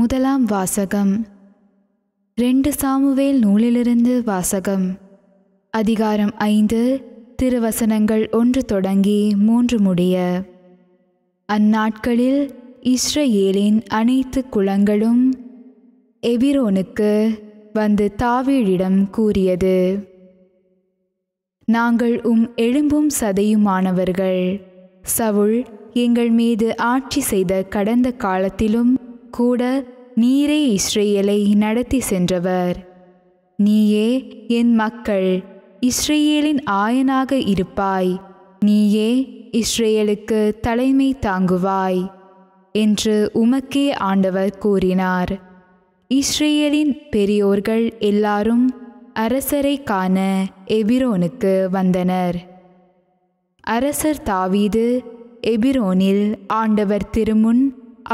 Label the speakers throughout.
Speaker 1: முதலாம் வாசகம் ரெண்டு சாமுவேல் நூலிலிருந்து வாசகம் அதிகாரம் ஐந்து திருவசனங்கள் ஒன்று தொடங்கி மூன்று முடிய அந்நாட்களில் இஸ்ரேலின் அனைத்து குளங்களும் எபிரோனுக்கு வந்து தாவீழிடம் கூறியது நாங்கள் உம் எழும்பும் சதையுமானவர்கள் சவுள் எங்கள் மீது ஆட்சி செய்த கடந்த காலத்திலும் கூட நீரே இஸ்ரேலை நடத்தி சென்றவர் நீயே என் மக்கள் இஸ்ரேலின் ஆயனாக இருப்பாய் நீயே இஸ்ரேலுக்கு தலைமை தாங்குவாய் என்று உமக்கே ஆண்டவர் கூறினார் இஸ்ரேலின் பெரியோர்கள் எல்லாரும் அரசரை காண எபிரோனுக்கு வந்தனர் அரசர் தாவீது எபிரோனில் ஆண்டவர் திருமுன்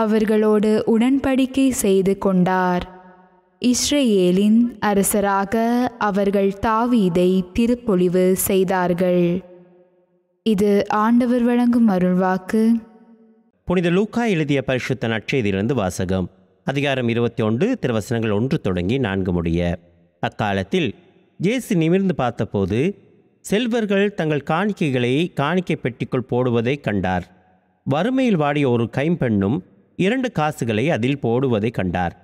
Speaker 1: அவர்களோடு உடன்படிக்கை செய்து கொண்டார் இஸ்ரேலின் அரசராக அவர்கள் தாவீதை திருப்பொழிவு செய்தார்கள் இது ஆண்டவர் வழங்கும் அருள்வாக்கு
Speaker 2: புனித லூக்கா எழுதிய பரிசுத்த நற்செய்தியிலிருந்து வாசகம் அதிகாரம் இருபத்தி ஒன்று திருவசனங்கள் ஒன்று தொடங்கி நான்கு முடிய அக்காலத்தில் இயேசு நிமிர்ந்து பார்த்தபோது செல்வர்கள் தங்கள் காணிக்கைகளை காணிக்கை பெட்டிக்குள் போடுவதை கண்டார் வறுமையில் வாடிய ஒரு கைம்பெண்ணும் இரண்டு காசுகளை அதில் போடுவதை கண்டார்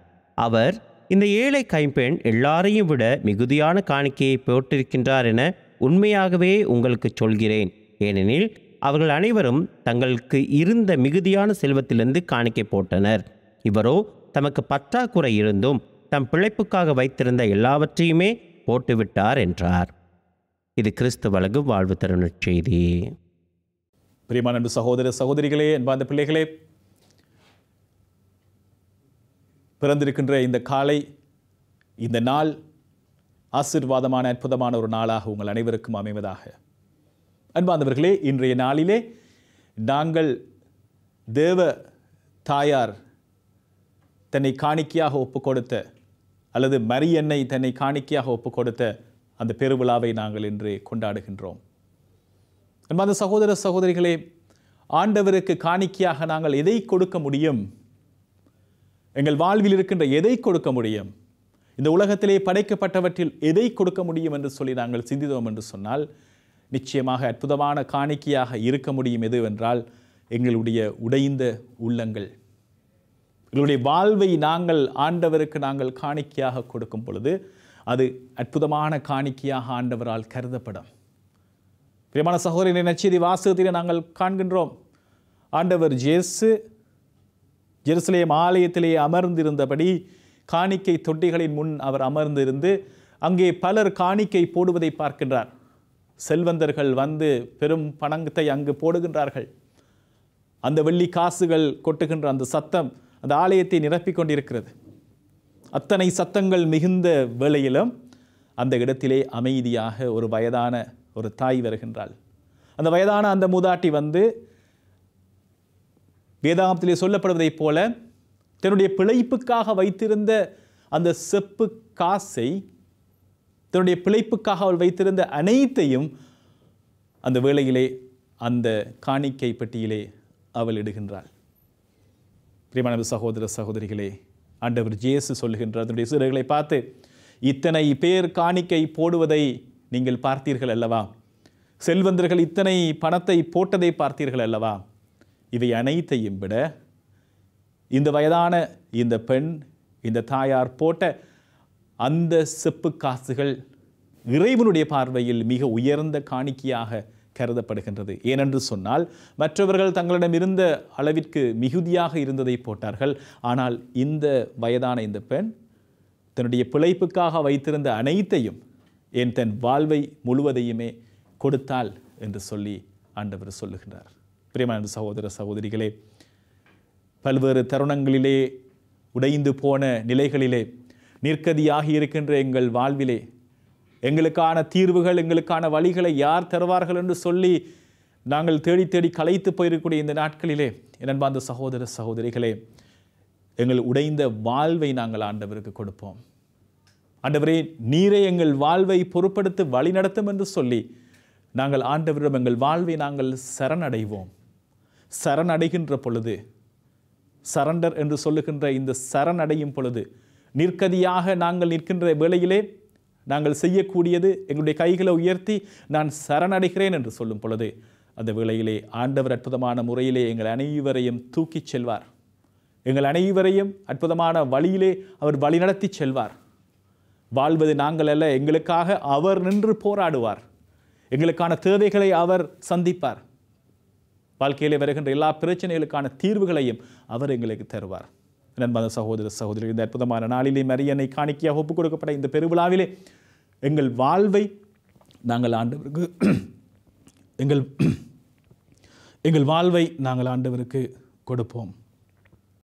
Speaker 2: அவர் இந்த ஏழை கைம்பெண் எல்லாரையும் விட மிகுதியான காணிக்கையை போட்டிருக்கின்றார் என உண்மையாகவே உங்களுக்கு சொல்கிறேன் ஏனெனில் அவர்கள் அனைவரும் தங்களுக்கு இருந்த மிகுதியான செல்வத்திலிருந்து காணிக்கை போட்டனர் இவரோ தமக்கு பற்றாக்குறை இருந்தும் தம் பிழைப்புக்காக வைத்திருந்த எல்லாவற்றையுமே போட்டுவிட்டார் என்றார் இது கிறிஸ்து வழங்கும்
Speaker 3: வாழ்வு தருணச் செய்தி அன்பு சகோதர சகோதரிகளே அன்பார்ந்த பிள்ளைகளே பிறந்திருக்கின்ற இந்த காலை இந்த நாள் ஆசிர்வாதமான அற்புதமான ஒரு நாளாக உங்கள் அனைவருக்கும் அமைவதாக அன்பாந்தவர்களே இன்றைய நாளிலே நாங்கள் தேவ தாயார் தன்னை காணிக்கையாக ஒப்புக்கொடுத்த கொடுத்த அல்லது மரியன்னை தன்னை காணிக்கையாக ஒப்புக் கொடுத்த அந்த பெருவிழாவை நாங்கள் இன்று கொண்டாடுகின்றோம் அந்த சகோதர சகோதரிகளே ஆண்டவருக்கு காணிக்கையாக நாங்கள் எதை கொடுக்க முடியும் எங்கள் வாழ்வில் இருக்கின்ற எதை கொடுக்க முடியும் இந்த உலகத்திலே படைக்கப்பட்டவற்றில் எதை கொடுக்க முடியும் என்று சொல்லி நாங்கள் சிந்தித்தோம் என்று சொன்னால் நிச்சயமாக அற்புதமான காணிக்கையாக இருக்க முடியும் எதுவென்றால் எங்களுடைய உடைந்த உள்ளங்கள் எங்களுடைய வாழ்வை நாங்கள் ஆண்டவருக்கு நாங்கள் காணிக்கையாக கொடுக்கும் பொழுது அது அற்புதமான காணிக்கையாக ஆண்டவரால் கருதப்படும் பிரியமான சகோதரின் நச்செய்தி வாசகத்திலே நாங்கள் காண்கின்றோம் ஆண்டவர் ஜேசு ஜெருசலேம் ஆலயத்திலே அமர்ந்திருந்தபடி காணிக்கை தொட்டிகளின் முன் அவர் அமர்ந்திருந்து அங்கே பலர் காணிக்கை போடுவதை பார்க்கின்றார் செல்வந்தர்கள் வந்து பெரும் பணத்தை அங்கு போடுகின்றார்கள் அந்த வெள்ளி காசுகள் கொட்டுகின்ற அந்த சத்தம் அந்த ஆலயத்தை நிரப்பிக் கொண்டிருக்கிறது அத்தனை சத்தங்கள் மிகுந்த வேளையிலும் அந்த இடத்திலே அமைதியாக ஒரு வயதான ஒரு தாய் வருகின்றாள் அந்த வயதான அந்த மூதாட்டி வந்து வேதாகத்திலே சொல்லப்படுவதைப் போல தன்னுடைய பிழைப்புக்காக வைத்திருந்த அந்த செப்பு காசை தன்னுடைய பிழைப்புக்காக அவள் வைத்திருந்த அனைத்தையும் அந்த வேளையிலே அந்த காணிக்கை பெட்டியிலே அவள் இடுகின்றாள் பிரியமானது சகோதர சகோதரிகளே ஆண்டவர் ஜேசு சொல்லுகின்றார் அதனுடைய சிறுகளை பார்த்து இத்தனை பேர் காணிக்கை போடுவதை நீங்கள் பார்த்தீர்கள் அல்லவா செல்வந்தர்கள் இத்தனை பணத்தை போட்டதை பார்த்தீர்கள் அல்லவா இவை அனைத்தையும் விட இந்த வயதான இந்த பெண் இந்த தாயார் போட்ட அந்த செப்பு காசுகள் இறைவனுடைய பார்வையில் மிக உயர்ந்த காணிக்கையாக கருதப்படுகின்றது ஏனென்று சொன்னால் மற்றவர்கள் தங்களிடம் இருந்த அளவிற்கு மிகுதியாக இருந்ததை போட்டார்கள் ஆனால் இந்த வயதான இந்த பெண் தன்னுடைய பிழைப்புக்காக வைத்திருந்த அனைத்தையும் என் தன் வாழ்வை முழுவதையுமே கொடுத்தாள் என்று சொல்லி ஆண்டவர் சொல்லுகின்றார் பிரியமான சகோதர சகோதரிகளே பல்வேறு தருணங்களிலே உடைந்து போன நிலைகளிலே நிற்கதியாகி இருக்கின்ற எங்கள் வாழ்விலே எங்களுக்கான தீர்வுகள் எங்களுக்கான வழிகளை யார் தருவார்கள் என்று சொல்லி நாங்கள் தேடி தேடி கலைத்து போயிருக்கூடிய இந்த நாட்களிலே என்னன்பார்ந்த சகோதர சகோதரிகளே எங்கள் உடைந்த வாழ்வை நாங்கள் ஆண்டவருக்கு கொடுப்போம் ஆண்டவரே நீரை எங்கள் வாழ்வை பொருட்படுத்த வழி நடத்தும் என்று சொல்லி நாங்கள் ஆண்டவரிடம் எங்கள் வாழ்வை நாங்கள் சரணடைவோம் சரணடைகின்ற பொழுது சரண்டர் என்று சொல்லுகின்ற இந்த சரணடையும் பொழுது நிற்கதியாக நாங்கள் நிற்கின்ற வேளையிலே நாங்கள் செய்யக்கூடியது எங்களுடைய கைகளை உயர்த்தி நான் சரணடைகிறேன் என்று சொல்லும் பொழுது அந்த வேளையிலே ஆண்டவர் அற்புதமான முறையிலே எங்கள் அனைவரையும் தூக்கிச் செல்வார் எங்கள் அனைவரையும் அற்புதமான வழியிலே அவர் வழிநடத்தி செல்வார் வாழ்வது நாங்கள் அல்ல எங்களுக்காக அவர் நின்று போராடுவார் எங்களுக்கான தேவைகளை அவர் சந்திப்பார் வாழ்க்கையிலே வருகின்ற எல்லா பிரச்சனைகளுக்கான தீர்வுகளையும் அவர் எங்களுக்கு தருவார் நண்பக சகோதர சகோதரி இந்த அற்புதமான நாளிலே மரியனை காணிக்கையாக ஒப்புக் கொடுக்கப்பட்ட இந்த பெருவிழாவிலே எங்கள் வாழ்வை நாங்கள் ஆண்டவருக்கு எங்கள் எங்கள் வாழ்வை நாங்கள் ஆண்டவருக்கு கொடுப்போம்